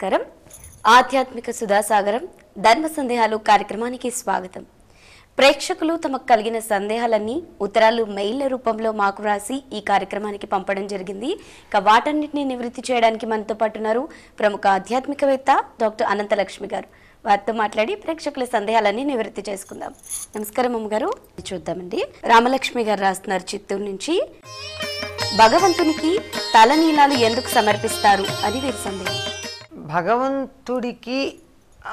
నమస్కారం ఆధ్యాత్మిక సుధాసాగరం ధర్మ సందేహాలు కార్యక్రమానికి స్వాగతం ప్రేక్షకులు తమకు కలిగిన సందేహాలన్నీ ఉత్తరాలు మెయిల్ రూపంలో మాకు రాసి ఈ కార్యక్రమానికి పంపడం జరిగింది ఇక వాటన్నిటిని నివృత్తి చేయడానికి మనతో పాటున్నారు ప్రముఖ ఆధ్యాత్మికవేత్త డాక్టర్ అనంతలక్ష్మి గారు వారితో మాట్లాడి ప్రేక్షకుల సందేహాలన్నీ నివృత్తి చేసుకుందాం నమస్కారం అమ్మగారు చూద్దామండి రామలక్ష్మి గారు రాస్తున్నారు చిత్తూరు నుంచి భగవంతునికి తలనీలాలు ఎందుకు సమర్పిస్తారు అని వీరి సందేహం భగవంతుడికి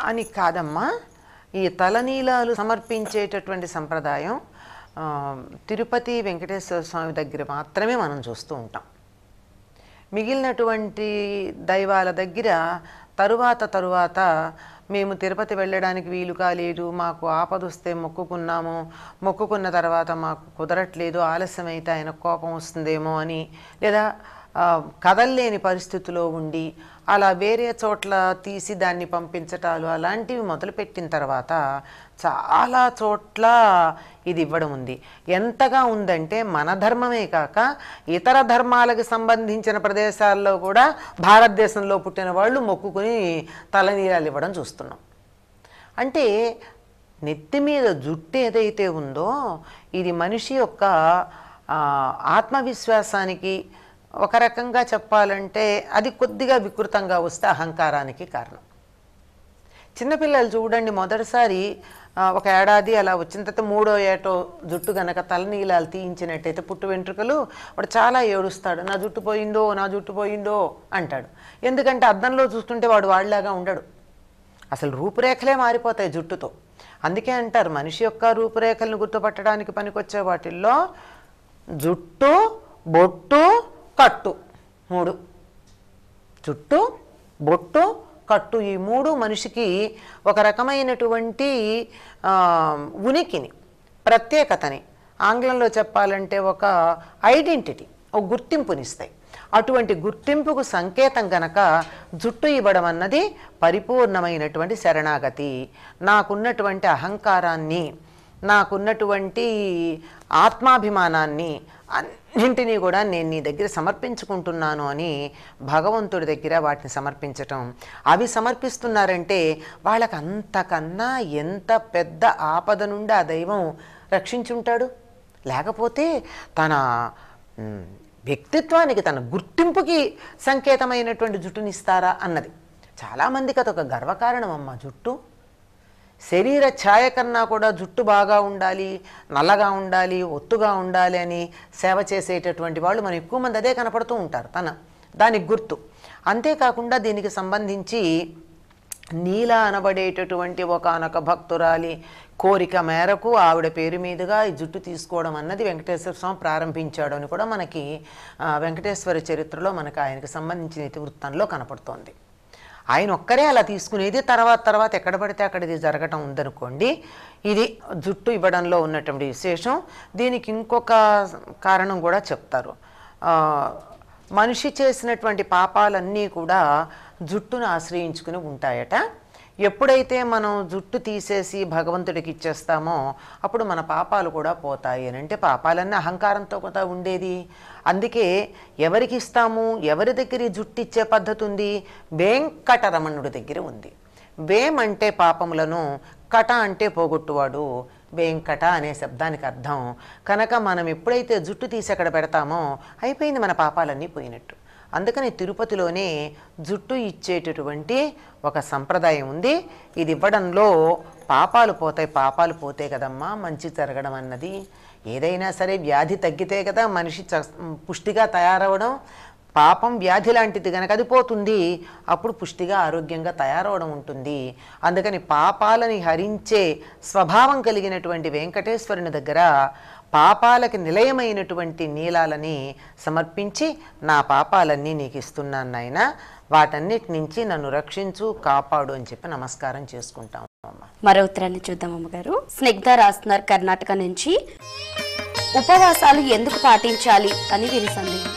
అని కాదమ్మా ఈ తలనీలాలు సమర్పించేటటువంటి సంప్రదాయం తిరుపతి వెంకటేశ్వర స్వామి దగ్గర మాత్రమే మనం చూస్తూ ఉంటాం మిగిలినటువంటి దైవాల దగ్గర తరువాత తరువాత మేము తిరుపతి వెళ్ళడానికి వీలు కాలేదు మాకు ఆపదొస్తే మొక్కుకున్నాము మొక్కుకున్న తర్వాత మాకు కుదరట్లేదు ఆలస్యమైతే ఆయన కోపం వస్తుందేమో అని లేదా కదల్లేని పరిస్థితిలో ఉండి అలా వేరే చోట్ల తీసి దాన్ని పంపించటాలు అలాంటివి మొదలుపెట్టిన తర్వాత చాలా చోట్ల ఇది ఇవ్వడం ఉంది ఎంతగా ఉందంటే మన ధర్మమే కాక ఇతర ధర్మాలకు సంబంధించిన ప్రదేశాల్లో కూడా భారతదేశంలో పుట్టిన వాళ్ళు మొక్కుకుని తలనీరాలు ఇవ్వడం చూస్తున్నాం అంటే నెత్తి మీద జుట్టు ఏదైతే ఉందో ఇది మనిషి యొక్క ఆత్మవిశ్వాసానికి ఒక రకంగా చెప్పాలంటే అది కొద్దిగా వికృతంగా వస్తే అహంకారానికి కారణం చిన్నపిల్లలు చూడండి మొదటిసారి ఒక ఏడాది అలా వచ్చిన తర్వాత మూడో ఏటో జుట్టు గనక తలనీలాలు తీయించినట్టయితే పుట్టు వెంట్రుకలు వాడు చాలా ఏడుస్తాడు నా జుట్టు పోయిందో నా జుట్టు పోయిందో అంటాడు ఎందుకంటే అద్దంలో చూస్తుంటే వాడు వాళ్ళలాగా ఉండడు అసలు రూపురేఖలే మారిపోతాయి జుట్టుతో అందుకే అంటారు మనిషి యొక్క రూపురేఖలను గుర్తుపట్టడానికి పనికొచ్చే వాటిల్లో జుట్టు బొట్టు కట్టు మూడు చుట్టు బొట్టు కట్టు ఈ మూడు మనిషికి ఒక రకమైనటువంటి ఉనికిని ప్రత్యేకతని ఆంగ్లంలో చెప్పాలంటే ఒక ఐడెంటిటీ ఒక గుర్తింపునిస్తాయి అటువంటి గుర్తింపుకు సంకేతం గనక జుట్టు ఇవ్వడం అన్నది పరిపూర్ణమైనటువంటి శరణాగతి నాకున్నటువంటి అహంకారాన్ని నాకున్నటువంటి ఆత్మాభిమానాన్ని అన్నింటినీ కూడా నేను నీ దగ్గర సమర్పించుకుంటున్నాను అని భగవంతుడి దగ్గర వాటిని సమర్పించటం అవి సమర్పిస్తున్నారంటే వాళ్ళకి అంతకన్నా ఎంత పెద్ద ఆపద నుండి ఆ దైవం రక్షించుంటాడు లేకపోతే తన వ్యక్తిత్వానికి తన గుర్తింపుకి సంకేతమైనటువంటి జుట్టునిస్తారా అన్నది చాలామందికి అదొక గర్వకారణం అమ్మ జుట్టు శరీర ఛాయ కన్నా కూడా జుట్టు బాగా ఉండాలి నల్లగా ఉండాలి ఒత్తుగా ఉండాలి అని సేవ చేసేటటువంటి వాళ్ళు మనం ఎక్కువ మంది అదే కనపడుతూ ఉంటారు తన దానికి గుర్తు అంతేకాకుండా దీనికి సంబంధించి నీల అనబడేటటువంటి ఒకనొక భక్తురాలి కోరిక మేరకు ఆవిడ పేరు మీదుగా ఈ జుట్టు తీసుకోవడం అన్నది వెంకటేశ్వర స్వామి ప్రారంభించాడు అని కూడా మనకి వెంకటేశ్వర చరిత్రలో మనకు ఆయనకు సంబంధించిన ఇతివృత్తంలో కనపడుతోంది ఆయన ఒక్కరే అలా తీసుకునేది తర్వాత తర్వాత ఎక్కడ పడితే అక్కడ ఇది జరగటం ఉందనుకోండి ఇది జుట్టు ఇవ్వడంలో ఉన్నటువంటి విశేషం దీనికి ఇంకొక కారణం కూడా చెప్తారు మనిషి చేసినటువంటి పాపాలన్నీ కూడా జుట్టును ఆశ్రయించుకుని ఉంటాయట ఎప్పుడైతే మనం జుట్టు తీసేసి భగవంతుడికి ఇచ్చేస్తామో అప్పుడు మన పాపాలు కూడా పోతాయి అని అంటే పాపాలన్నీ అహంకారంతో కూడా ఉండేది అందుకే ఎవరికి ఇస్తాము ఎవరి దగ్గర జుట్టు ఇచ్చే పద్ధతి ఉంది వేంకటరమణుడి దగ్గర ఉంది వేం అంటే పాపములను కట అంటే పోగొట్టువాడు వేంకట అనే శబ్దానికి అర్థం కనుక మనం ఎప్పుడైతే జుట్టు తీసి అక్కడ పెడతామో అయిపోయింది మన పాపాలన్నీ పోయినట్టు అందుకని తిరుపతిలోనే జుట్టు ఇచ్చేటటువంటి ఒక సంప్రదాయం ఉంది ఇది ఇవ్వడంలో పాపాలు పోతాయి పాపాలు పోతే కదమ్మా మంచి జరగడం అన్నది ఏదైనా సరే వ్యాధి తగ్గితే కదా మనిషి పుష్టిగా తయారవడం పాపం వ్యాధి లాంటిది కనుక అది పోతుంది అప్పుడు పుష్టిగా ఆరోగ్యంగా తయారవడం ఉంటుంది అందుకని పాపాలని హరించే స్వభావం కలిగినటువంటి వెంకటేశ్వరుని దగ్గర పాపాలకి నిలయమైనటువంటి నీలాలని సమర్పించి నా పాపాలన్నీ నీకు ఇస్తున్నాను నాయన వాటన్నిటి నుంచి నన్ను రక్షించు కాపాడు అని చెప్పి నమస్కారం చేసుకుంటాం మరో ఉత్తరాన్ని చూద్దాం అమ్మగారు స్నిగ్ధ రాస్తున్నారు కర్ణాటక నుంచి ఉపవాసాలు ఎందుకు పాటించాలి అని వీరి సందేహం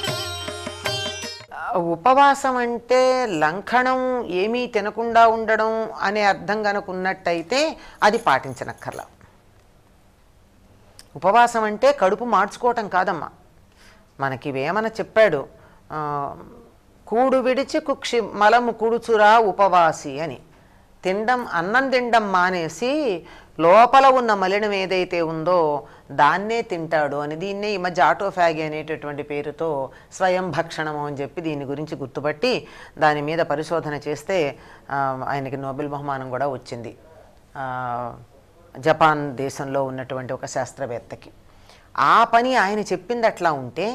ఉపవాసం అంటే లంకణం ఏమీ తినకుండా ఉండడం అనే అర్థం కనుక ఉన్నట్టయితే అది పాటించనక్కర్లా ఉపవాసం అంటే కడుపు మార్చుకోవటం కాదమ్మా మనకి వేమన చెప్పాడు కూడు విడిచి కుక్షి మలము కుడుచురా ఉపవాసి అని తిండం అన్నం తిండం మానేసి లోపల ఉన్న మలినం ఏదైతే ఉందో దాన్నే తింటాడు అని దీన్నే ఈ మధ్య ఆటోఫ్యాగి అనేటటువంటి పేరుతో స్వయం భక్షణము అని చెప్పి దీని గురించి గుర్తుపట్టి దాని మీద పరిశోధన చేస్తే ఆయనకి నోబెల్ బహుమానం కూడా వచ్చింది జపాన్ దేశంలో ఉన్నటువంటి ఒక శాస్త్రవేత్తకి ఆ పని ఆయన చెప్పింది అట్లా ఉంటే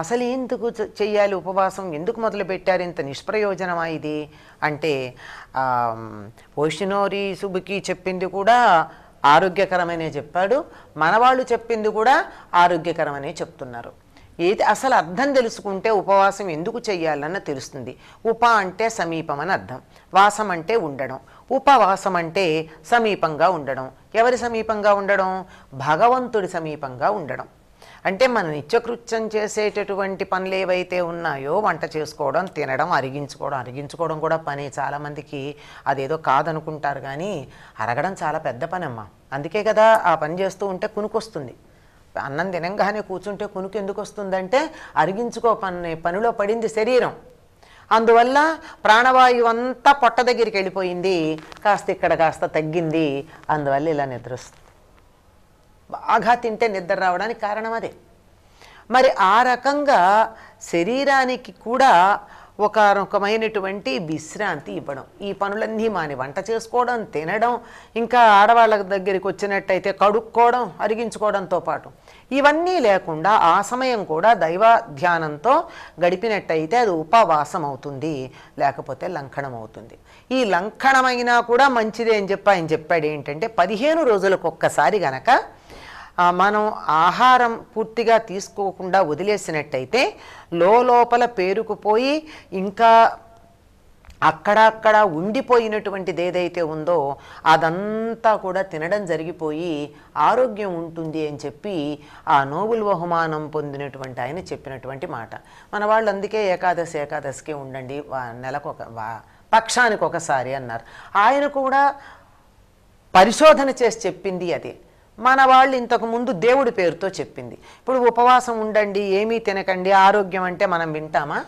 అసలు ఎందుకు చెయ్యాలి ఉపవాసం ఎందుకు మొదలుపెట్టారు ఇంత నిష్ప్రయోజనమా ఇది అంటే ఓషినోరి సుబుకి చెప్పింది కూడా ఆరోగ్యకరమనే చెప్పాడు మనవాళ్ళు చెప్పింది కూడా ఆరోగ్యకరమనే చెప్తున్నారు ఏది అసలు అర్థం తెలుసుకుంటే ఉపవాసం ఎందుకు చేయాలన్న తెలుస్తుంది ఉప అంటే సమీపం అని అర్థం వాసం అంటే ఉండడం ఉపవాసం అంటే సమీపంగా ఉండడం ఎవరి సమీపంగా ఉండడం భగవంతుడి సమీపంగా ఉండడం అంటే మన నిత్యకృత్యం చేసేటటువంటి పనులు ఏవైతే ఉన్నాయో వంట చేసుకోవడం తినడం అరిగించుకోవడం అరిగించుకోవడం కూడా పని చాలామందికి అదేదో కాదనుకుంటారు కానీ అరగడం చాలా పెద్ద పని అమ్మా అందుకే కదా ఆ పని చేస్తూ ఉంటే కునుకొస్తుంది అన్నం తినంగానే కూర్చుంటే కునుకు ఎందుకు వస్తుందంటే అరిగించుకో పని పనిలో పడింది శరీరం అందువల్ల ప్రాణవాయువు అంతా పొట్ట దగ్గరికి వెళ్ళిపోయింది కాస్త ఇక్కడ కాస్త తగ్గింది అందువల్ల ఇలా నిద్ర బాగా తింటే నిద్ర రావడానికి కారణం అదే మరి ఆ రకంగా శరీరానికి కూడా ఒక రకమైనటువంటి విశ్రాంతి ఇవ్వడం ఈ పనులన్నీ మాని వంట చేసుకోవడం తినడం ఇంకా ఆడవాళ్ళ దగ్గరికి వచ్చినట్టయితే కడుక్కోవడం అరిగించుకోవడంతో పాటు ఇవన్నీ లేకుండా ఆ సమయం కూడా దైవ ధ్యానంతో గడిపినట్టయితే అది ఉపవాసం అవుతుంది లేకపోతే లంకణం అవుతుంది ఈ లంకణమైనా కూడా మంచిదే అని చెప్పి ఆయన చెప్పాడు ఏంటంటే పదిహేను రోజులకు ఒక్కసారి గనక మనం ఆహారం పూర్తిగా తీసుకోకుండా వదిలేసినట్టయితే లోపల పేరుకుపోయి ఇంకా అక్కడక్కడ ఉండిపోయినటువంటిది ఏదైతే ఉందో అదంతా కూడా తినడం జరిగిపోయి ఆరోగ్యం ఉంటుంది అని చెప్పి ఆ నోబుల్ బహుమానం పొందినటువంటి ఆయన చెప్పినటువంటి మాట మన వాళ్ళు అందుకే ఏకాదశి ఏకాదశికి ఉండండి నెలకు ఒక పక్షానికి ఒకసారి అన్నారు ఆయన కూడా పరిశోధన చేసి చెప్పింది అది మన వాళ్ళు ఇంతకుముందు దేవుడి పేరుతో చెప్పింది ఇప్పుడు ఉపవాసం ఉండండి ఏమీ తినకండి ఆరోగ్యం అంటే మనం వింటామా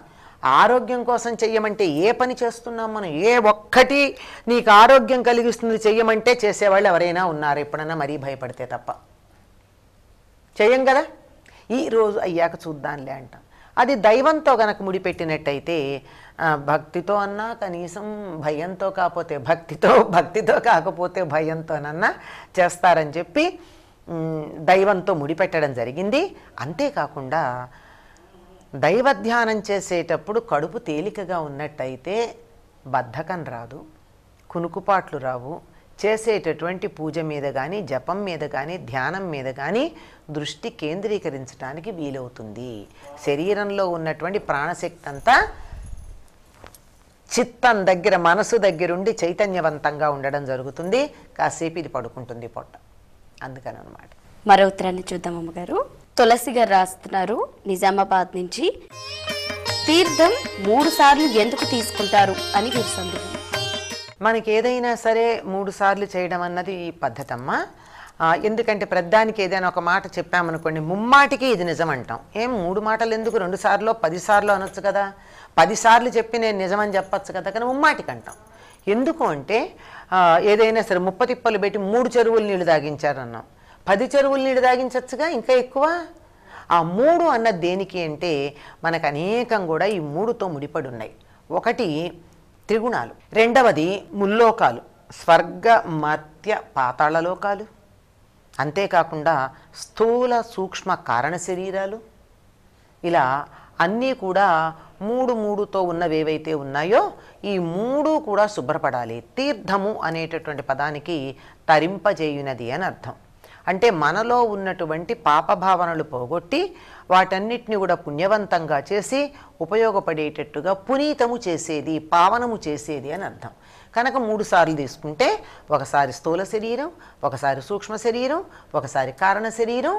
ఆరోగ్యం కోసం చెయ్యమంటే ఏ పని చేస్తున్నాం మనం ఏ ఒక్కటి నీకు ఆరోగ్యం కలిగిస్తుంది చెయ్యమంటే చేసేవాళ్ళు ఎవరైనా ఉన్నారు ఎప్పుడైనా మరీ భయపడితే తప్ప చెయ్యం కదా ఈరోజు అయ్యాక చూద్దాంలే అంటాం అది దైవంతో గనక ముడిపెట్టినట్టయితే భక్తితో అన్నా కనీసం భయంతో కాకపోతే భక్తితో భక్తితో కాకపోతే భయంతోనన్నా చేస్తారని చెప్పి దైవంతో ముడిపెట్టడం జరిగింది అంతేకాకుండా దైవ ధ్యానం చేసేటప్పుడు కడుపు తేలికగా ఉన్నట్టయితే బద్ధకం రాదు కునుకుపాట్లు రావు చేసేటటువంటి పూజ మీద కానీ జపం మీద కానీ ధ్యానం మీద కానీ దృష్టి కేంద్రీకరించడానికి వీలవుతుంది శరీరంలో ఉన్నటువంటి ప్రాణశక్తి అంతా చిత్తం దగ్గర మనసు దగ్గరుండి చైతన్యవంతంగా ఉండడం జరుగుతుంది కాసేపు ఇది పడుకుంటుంది పొట్ట అందుకని అనమాట మరో ఉత్తరాన్ని చూద్దాం అమ్మగారు తులసి గారు రాస్తున్నారు నిజామాబాద్ నుంచి తీర్థం మూడు సార్లు ఎందుకు తీసుకుంటారు అని వీరు సందేహం మనకి ఏదైనా సరే మూడు సార్లు చేయడం అన్నది పద్ధతమ్మా ఎందుకంటే పెద్దానికి ఏదైనా ఒక మాట చెప్పామనుకోండి ముమ్మాటికి ఇది నిజం అంటాం ఏం మూడు మాటలు ఎందుకు రెండు సార్లు పదిసార్లు అనొచ్చు కదా పదిసార్లు చెప్పి నేను నిజమని చెప్పచ్చు కదా కానీ ముమ్మాటికి అంటాం ఎందుకు అంటే ఏదైనా సరే ముప్ప తిప్పలు పెట్టి మూడు చెరువులు నీళ్లు తాగించారన్నాం పది చెరువులు నీళ్లు తాగించవచ్చుగా ఇంకా ఎక్కువ ఆ మూడు అన్న దేనికి అంటే మనకు అనేకం కూడా ఈ మూడుతో ముడిపడి ఉన్నాయి ఒకటి త్రిగుణాలు రెండవది ముల్లోకాలు స్వర్గ మర్త్య పాతాళలోకాలు అంతేకాకుండా స్థూల సూక్ష్మ కారణ శరీరాలు ఇలా అన్నీ కూడా మూడు మూడుతో ఉన్నవేవైతే ఉన్నాయో ఈ మూడు కూడా శుభ్రపడాలి తీర్థము అనేటటువంటి పదానికి తరింపజేయునది అని అర్థం అంటే మనలో ఉన్నటువంటి పాపభావనలు పోగొట్టి వాటన్నిటిని కూడా పుణ్యవంతంగా చేసి ఉపయోగపడేటట్టుగా పునీతము చేసేది పావనము చేసేది అని అర్థం కనుక మూడు సార్లు తీసుకుంటే ఒకసారి స్థూల శరీరం ఒకసారి సూక్ష్మ శరీరం ఒకసారి కారణ శరీరం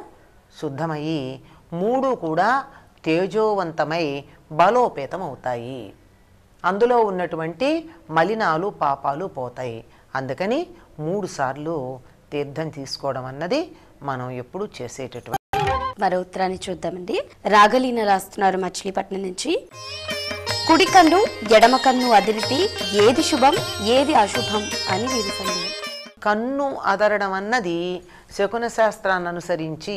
శుద్ధమయ్యి మూడు కూడా తేజోవంతమై బలోపేతం అవుతాయి అందులో ఉన్నటువంటి మలినాలు పాపాలు పోతాయి అందుకని మూడు సార్లు తీర్థం తీసుకోవడం అన్నది మనం ఎప్పుడూ చేసేటటువంటి మరో ఉత్తరాన్ని చూద్దామండి రాగలీన రాస్తున్నారు మచిలీపట్నం నుంచి కుడి కన్ను ఎడమ కన్ను అదిరితి ఏది శుభం ఏది అశుభం అని వీరి కన్ను అదరడం అన్నది శకున శాస్త్రాన్ని అనుసరించి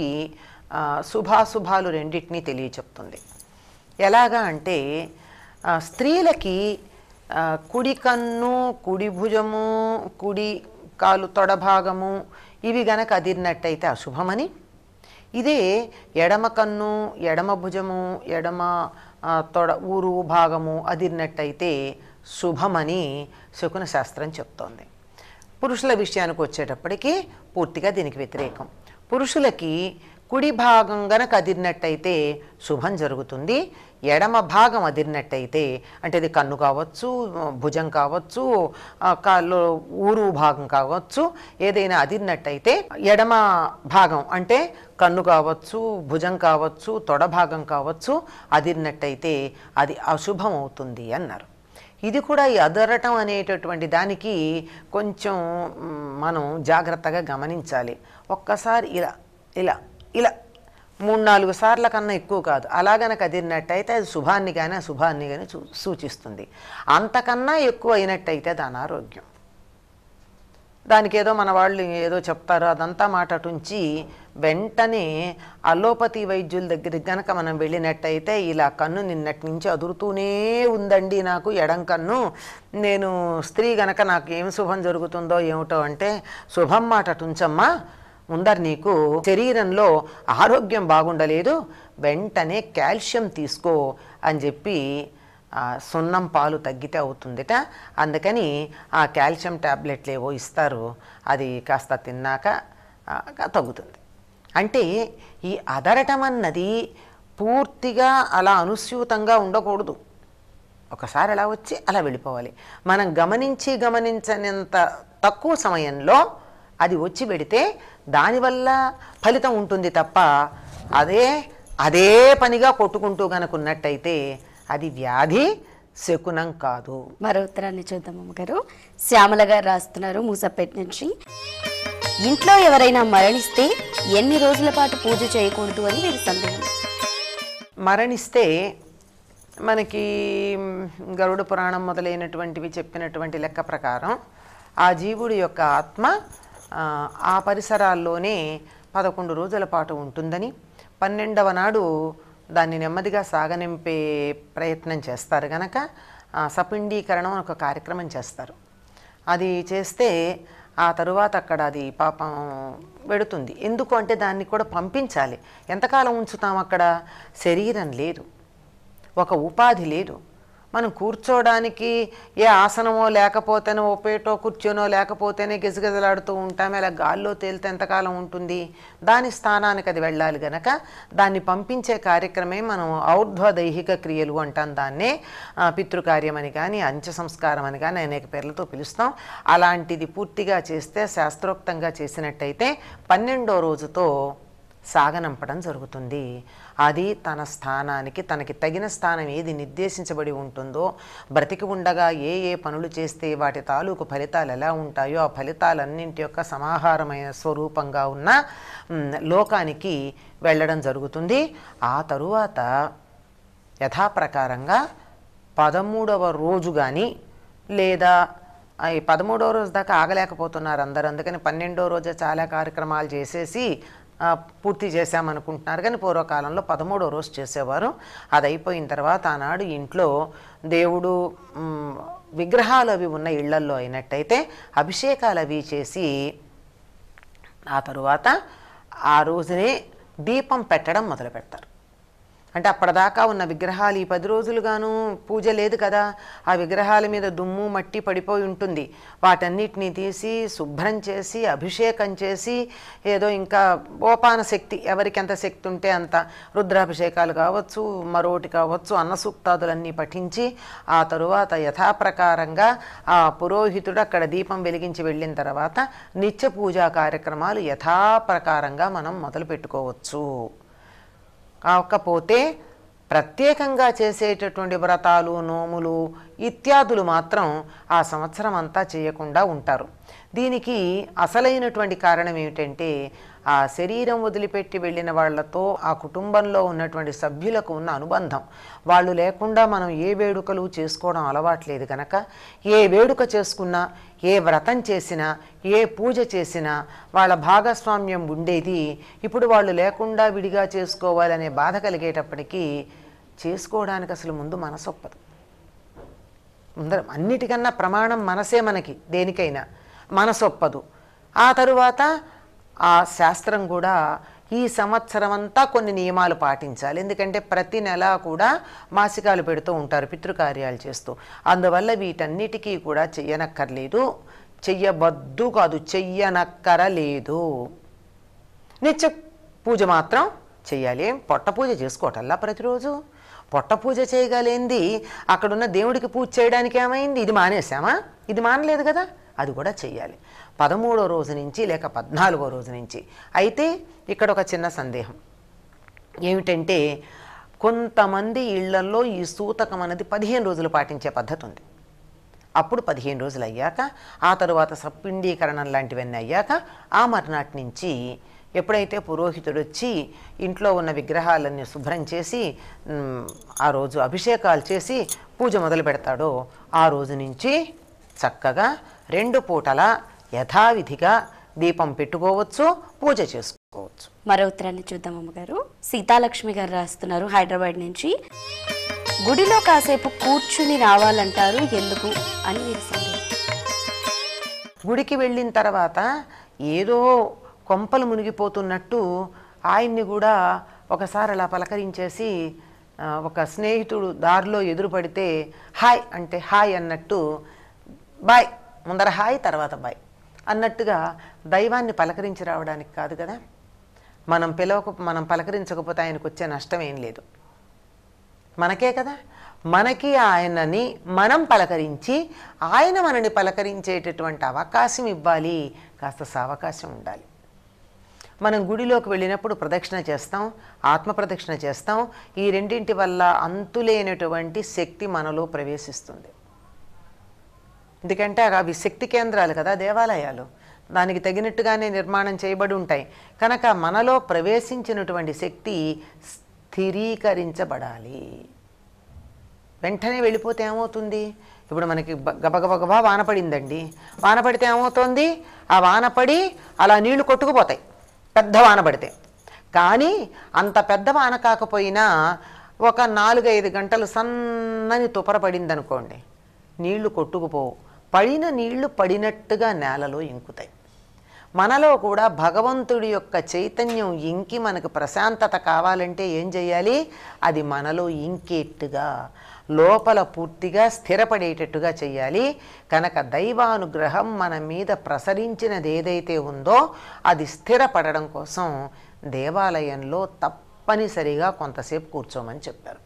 శుభాశుభాలు రెండింటినీ తెలియచెప్తుంది ఎలాగా అంటే స్త్రీలకి కుడి కన్ను కుడి భుజము కుడి కాలు తొడభాగము ఇవి గనక అదిరినట్టయితే అశుభమని ఇదే ఎడమ కన్ను ఎడమ భుజము ఎడమ తొడ ఊరు భాగము అదిరినట్టయితే శుభమని శకున శాస్త్రం చెప్తోంది పురుషుల విషయానికి వచ్చేటప్పటికీ పూర్తిగా దీనికి వ్యతిరేకం పురుషులకి కుడి భాగం గనక అదిరినట్టయితే శుభం జరుగుతుంది ఎడమ భాగం అదిరినట్టయితే అంటే ఇది కన్ను కావచ్చు భుజం కావచ్చు కాళ్ళు ఊరు భాగం కావచ్చు ఏదైనా అదిరినట్టయితే ఎడమ భాగం అంటే కన్ను కావచ్చు భుజం కావచ్చు తొడ భాగం కావచ్చు అదిరినట్టయితే అది అశుభం అవుతుంది అన్నారు ఇది కూడా ఈ అదరటం అనేటటువంటి దానికి కొంచెం మనం జాగ్రత్తగా గమనించాలి ఒక్కసారి ఇలా ఇలా ఇలా మూడు నాలుగు సార్ల కన్నా ఎక్కువ కాదు అలాగనక కదిరినట్టయితే అది శుభాన్ని కానీ అశుభాన్ని కానీ సూచిస్తుంది అంతకన్నా ఎక్కువ అయినట్టయితే అది అనారోగ్యం దానికి ఏదో మన వాళ్ళు ఏదో చెప్తారు అదంతా మాట ఉంచి వెంటనే అలోపతి వైద్యుల దగ్గరికి గనక మనం వెళ్ళినట్టయితే ఇలా కన్ను నిన్నటి నుంచి అదురుతూనే ఉందండి నాకు ఎడం కన్ను నేను స్త్రీ గనక నాకు ఏం శుభం జరుగుతుందో ఏమిటో అంటే శుభం మాట ఉంచమ్మా ముందర నీకు శరీరంలో ఆరోగ్యం బాగుండలేదు వెంటనే కాల్షియం తీసుకో అని చెప్పి సున్నం పాలు తగ్గితే అవుతుందిట అందుకని ఆ కాల్షియం ట్యాబ్లెట్లు ఏవో ఇస్తారు అది కాస్త తిన్నాక తగ్గుతుంది అంటే ఈ అదరటం అన్నది పూర్తిగా అలా అనుస్యూతంగా ఉండకూడదు ఒకసారి అలా వచ్చి అలా వెళ్ళిపోవాలి మనం గమనించి గమనించనంత తక్కువ సమయంలో అది వచ్చి పెడితే దానివల్ల ఫలితం ఉంటుంది తప్ప అదే అదే పనిగా కొట్టుకుంటూ గనుకున్నట్టయితే అది వ్యాధి శకునం కాదు మరో ఉత్తరాన్ని చూద్దాం అమ్మగారు శ్యామల గారు రాస్తున్నారు మూసపేట నుంచి ఇంట్లో ఎవరైనా మరణిస్తే ఎన్ని రోజుల పాటు పూజ చేయకూడదు అని మీరు సందేహం మరణిస్తే మనకి గరుడ పురాణం మొదలైనటువంటివి చెప్పినటువంటి లెక్క ప్రకారం ఆ జీవుడి యొక్క ఆత్మ ఆ పరిసరాల్లోనే పదకొండు రోజుల పాటు ఉంటుందని పన్నెండవ నాడు దాన్ని నెమ్మదిగా సాగనింపే ప్రయత్నం చేస్తారు గనక సపిండీకరణం ఒక కార్యక్రమం చేస్తారు అది చేస్తే ఆ తరువాత అక్కడ అది పాపం పెడుతుంది ఎందుకు అంటే దాన్ని కూడా పంపించాలి ఎంతకాలం ఉంచుతాం అక్కడ శరీరం లేదు ఒక ఉపాధి లేదు మనం కూర్చోడానికి ఏ ఆసనమో లేకపోతేనో పేటో కూర్చోనో లేకపోతేనే గెజగెజలాడుతూ ఉంటాము ఇలా గాల్లో తేలితే ఎంతకాలం ఉంటుంది దాని స్థానానికి అది వెళ్ళాలి గనక దాన్ని పంపించే కార్యక్రమే మనం ఔర్ధ్వ దైహిక క్రియలు అంటాం దాన్నే పితృకార్యం అని కానీ అంచ సంస్కారం అని కానీ అనేక పేర్లతో పిలుస్తాం అలాంటిది పూర్తిగా చేస్తే శాస్త్రోక్తంగా చేసినట్టయితే పన్నెండో రోజుతో సాగనంపడం జరుగుతుంది అది తన స్థానానికి తనకి తగిన స్థానం ఏది నిర్దేశించబడి ఉంటుందో బ్రతికి ఉండగా ఏ ఏ పనులు చేస్తే వాటి తాలూకు ఫలితాలు ఎలా ఉంటాయో ఆ ఫలితాలన్నింటి యొక్క సమాహారమైన స్వరూపంగా ఉన్న లోకానికి వెళ్ళడం జరుగుతుంది ఆ తరువాత యథాప్రకారంగా పదమూడవ రోజు కానీ లేదా ఈ పదమూడవ రోజు దాకా ఆగలేకపోతున్నారు అందరు అందుకని పన్నెండో రోజు చాలా కార్యక్రమాలు చేసేసి పూర్తి చేశామనుకుంటున్నారు కానీ పూర్వకాలంలో పదమూడో రోజు చేసేవారు అది అయిపోయిన తర్వాత ఆనాడు ఇంట్లో దేవుడు విగ్రహాలు అవి ఉన్న ఇళ్లల్లో అయినట్టయితే అభిషేకాలు అవి చేసి ఆ తరువాత ఆ రోజునే దీపం పెట్టడం మొదలు పెడతారు అంటే అప్పటిదాకా ఉన్న విగ్రహాలు ఈ పది రోజులుగాను పూజ లేదు కదా ఆ విగ్రహాల మీద దుమ్ము మట్టి పడిపోయి ఉంటుంది వాటన్నిటినీ తీసి శుభ్రం చేసి అభిషేకం చేసి ఏదో ఇంకా ఓపాన శక్తి ఎవరికి ఎంత శక్తి ఉంటే అంత రుద్రాభిషేకాలు కావచ్చు మరోటి కావచ్చు అన్న సూక్తాదులన్నీ పఠించి ఆ తరువాత యథాప్రకారంగా ఆ పురోహితుడు అక్కడ దీపం వెలిగించి వెళ్ళిన తర్వాత నిత్య పూజా కార్యక్రమాలు యథాప్రకారంగా మనం మొదలు పెట్టుకోవచ్చు కాకపోతే ప్రత్యేకంగా చేసేటటువంటి వ్రతాలు నోములు ఇత్యాదులు మాత్రం ఆ సంవత్సరం అంతా చేయకుండా ఉంటారు దీనికి అసలైనటువంటి కారణం ఏమిటంటే ఆ శరీరం వదిలిపెట్టి వెళ్ళిన వాళ్లతో ఆ కుటుంబంలో ఉన్నటువంటి సభ్యులకు ఉన్న అనుబంధం వాళ్ళు లేకుండా మనం ఏ వేడుకలు చేసుకోవడం అలవాట్లేదు కనుక ఏ వేడుక చేసుకున్నా ఏ వ్రతం చేసినా ఏ పూజ చేసినా వాళ్ళ భాగస్వామ్యం ఉండేది ఇప్పుడు వాళ్ళు లేకుండా విడిగా చేసుకోవాలనే బాధ కలిగేటప్పటికీ చేసుకోవడానికి అసలు ముందు మనసొప్పదు ముందర అన్నిటికన్నా ప్రమాణం మనసే మనకి దేనికైనా మనసొప్పదు ఆ తరువాత ఆ శాస్త్రం కూడా ఈ సంవత్సరం అంతా కొన్ని నియమాలు పాటించాలి ఎందుకంటే ప్రతి నెల కూడా మాసికాలు పెడుతూ ఉంటారు పితృకార్యాలు చేస్తూ అందువల్ల వీటన్నిటికీ కూడా చెయ్యనక్కర్లేదు చెయ్యబద్దు కాదు చెయ్యనక్కరలేదు నిత్య పూజ మాత్రం చెయ్యాలి పొట్ట పూజ చేసుకోవటల్లా ప్రతిరోజు పొట్ట పూజ చేయగలేంది అక్కడున్న దేవుడికి పూజ చేయడానికి ఏమైంది ఇది మానేసామా ఇది మానలేదు కదా అది కూడా చెయ్యాలి పదమూడో రోజు నుంచి లేక పద్నాలుగో రోజు నుంచి అయితే ఇక్కడ ఒక చిన్న సందేహం ఏమిటంటే కొంతమంది ఇళ్లల్లో ఈ సూతకం అనేది పదిహేను రోజులు పాటించే పద్ధతి ఉంది అప్పుడు పదిహేను రోజులు అయ్యాక ఆ తరువాత సప్పిండీకరణం లాంటివన్నీ అయ్యాక ఆ మర్నాటి నుంచి ఎప్పుడైతే పురోహితుడు వచ్చి ఇంట్లో ఉన్న విగ్రహాలన్నీ శుభ్రం చేసి ఆ రోజు అభిషేకాలు చేసి పూజ మొదలు పెడతాడో ఆ రోజు నుంచి చక్కగా రెండు పూటల యథావిధిగా దీపం పెట్టుకోవచ్చు పూజ చేసుకోవచ్చు మరో ఉత్తరాన్ని చూద్దాం అమ్మగారు సీతాలక్ష్మి గారు రాస్తున్నారు హైదరాబాద్ నుంచి గుడిలో కాసేపు కూర్చుని రావాలంటారు ఎందుకు అని గుడికి వెళ్ళిన తర్వాత ఏదో కొంపలు మునిగిపోతున్నట్టు ఆయన్ని కూడా ఒకసారి అలా పలకరించేసి ఒక స్నేహితుడు దారిలో ఎదురుపడితే హాయ్ అంటే హాయ్ అన్నట్టు బాయ్ ముందర హాయ్ తర్వాత బాయ్ అన్నట్టుగా దైవాన్ని పలకరించి రావడానికి కాదు కదా మనం పిలవక మనం పలకరించకపోతే ఆయనకు వచ్చే నష్టం ఏం లేదు మనకే కదా మనకి ఆయనని మనం పలకరించి ఆయన మనని పలకరించేటటువంటి అవకాశం ఇవ్వాలి కాస్త సావకాశం ఉండాలి మనం గుడిలోకి వెళ్ళినప్పుడు ప్రదక్షిణ చేస్తాం ఆత్మ ప్రదక్షిణ చేస్తాం ఈ రెండింటి వల్ల అంతులేనటువంటి శక్తి మనలో ప్రవేశిస్తుంది ఎందుకంటే అవి శక్తి కేంద్రాలు కదా దేవాలయాలు దానికి తగినట్టుగానే నిర్మాణం చేయబడి ఉంటాయి కనుక మనలో ప్రవేశించినటువంటి శక్తి స్థిరీకరించబడాలి వెంటనే వెళ్ళిపోతే ఏమవుతుంది ఇప్పుడు మనకి గబగబగబా వాన పడిందండి వాన పడితే ఏమవుతుంది ఆ వాన పడి అలా నీళ్లు కొట్టుకుపోతాయి పెద్ద వాన పడితే కానీ అంత పెద్ద వాన కాకపోయినా ఒక నాలుగైదు గంటలు సన్నని తుపర అనుకోండి నీళ్లు కొట్టుకుపోవు పడిన నీళ్లు పడినట్టుగా నేలలో ఇంకుతాయి మనలో కూడా భగవంతుడి యొక్క చైతన్యం ఇంకి మనకు ప్రశాంతత కావాలంటే ఏం చేయాలి అది మనలో ఇంకేట్టుగా లోపల పూర్తిగా స్థిరపడేటట్టుగా చేయాలి కనుక దైవానుగ్రహం మన మీద ప్రసరించినది ఏదైతే ఉందో అది స్థిరపడడం కోసం దేవాలయంలో తప్పనిసరిగా కొంతసేపు కూర్చోమని చెప్పారు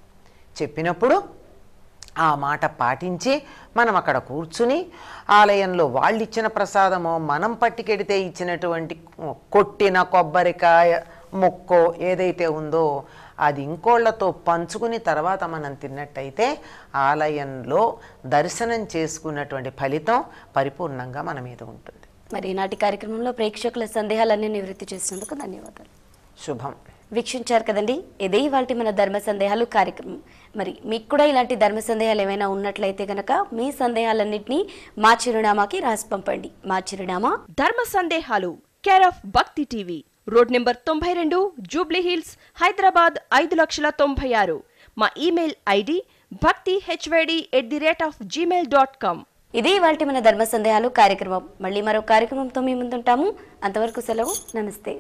చెప్పినప్పుడు ఆ మాట పాటించి మనం అక్కడ కూర్చుని ఆలయంలో వాళ్ళు ఇచ్చిన ప్రసాదము మనం పట్టుకెడితే ఇచ్చినటువంటి కొట్టిన కొబ్బరికాయ మొక్కో ఏదైతే ఉందో అది ఇంకోళ్లతో పంచుకుని తర్వాత మనం తిన్నట్టయితే ఆలయంలో దర్శనం చేసుకున్నటువంటి ఫలితం పరిపూర్ణంగా మన మీద ఉంటుంది మరి ఈనాటి కార్యక్రమంలో ప్రేక్షకుల సందేహాలన్నీ నివృత్తి చేసినందుకు ధన్యవాదాలు శుభం వీక్షించారు కదండి ఇదే ఇవాళ మన ధర్మ సందేహాలు కార్యక్రమం మరి మీకు కూడా ఇలాంటి ధర్మ సందేహాలు ఏమైనా ఉన్నట్లయితే కనుక మీ సందేహాలన్నింటినీ మా చిరునామాకి రాసి పంపండి మా చిరునామా ధర్మ సందేహాలు care of Bhakthi TV road number తొంభై రెండు జూబ్లీ హిల్స్ హైదరాబాద్ ఐదు లక్షల తొంభై ఆరు మా email ID bhakthi HYD at the rate of Gmail dot com ఇది ఇవాళ మన ధర్మ సందేహాలు కార్యక్రమం మళ్ళీ మరో కార్యక్రమంతో మేము ముందుంటాము అంతవరకు సెలవు నమస్తే